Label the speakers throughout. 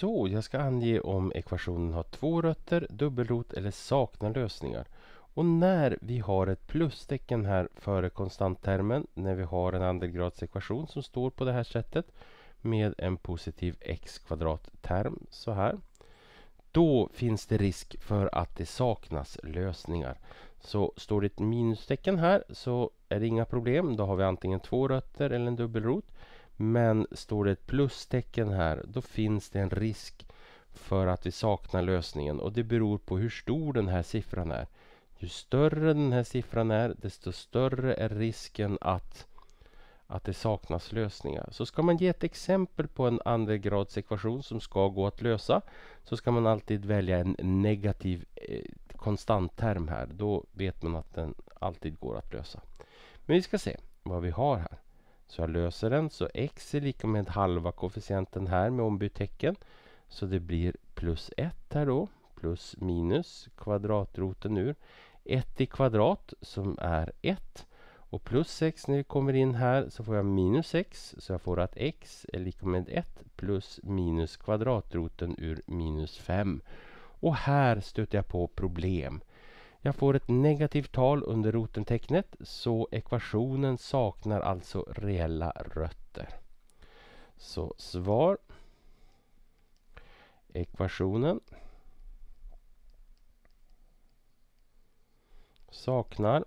Speaker 1: Så, jag ska ange om ekvationen har två rötter, dubbelrot eller saknar lösningar. Och när vi har ett plustecken här före konstanttermen, när vi har en andelgradsekvation som står på det här sättet med en positiv x kvadratterm så här. Då finns det risk för att det saknas lösningar. Så står det ett minustecken här så är det inga problem. Då har vi antingen två rötter eller en dubbelrot. Men står det ett plustecken här då finns det en risk för att vi saknar lösningen och det beror på hur stor den här siffran är. Ju större den här siffran är desto större är risken att, att det saknas lösningar. Så ska man ge ett exempel på en andragradsekvation som ska gå att lösa så ska man alltid välja en negativ eh, konstantterm här. Då vet man att den alltid går att lösa. Men vi ska se vad vi har här. Så jag löser den. Så x är lika med halva koefficienten här med ombytecken. Så det blir plus 1 här då. Plus minus kvadratroten ur. 1 i kvadrat som är 1. Och plus 6 när vi kommer in här så får jag minus 6. Så jag får att x är lika med 1 plus minus kvadratroten ur minus 5. Och här stöter jag på problem. Jag får ett negativt tal under rotentecknet så ekvationen saknar alltså reella rötter. Så svar ekvationen saknar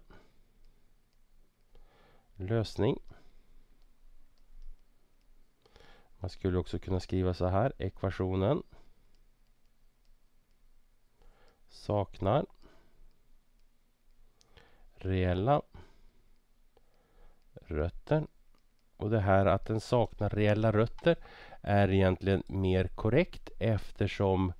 Speaker 1: lösning. Man skulle också kunna skriva så här ekvationen saknar reella rötter. Och det här att den saknar reella rötter är egentligen mer korrekt eftersom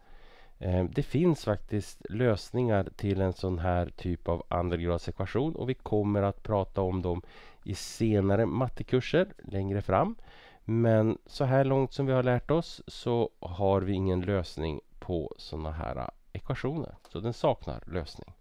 Speaker 1: eh, det finns faktiskt lösningar till en sån här typ av andelgradsekvation och vi kommer att prata om dem i senare mattekurser längre fram. Men så här långt som vi har lärt oss så har vi ingen lösning på sådana här ekvationer. Så den saknar lösning.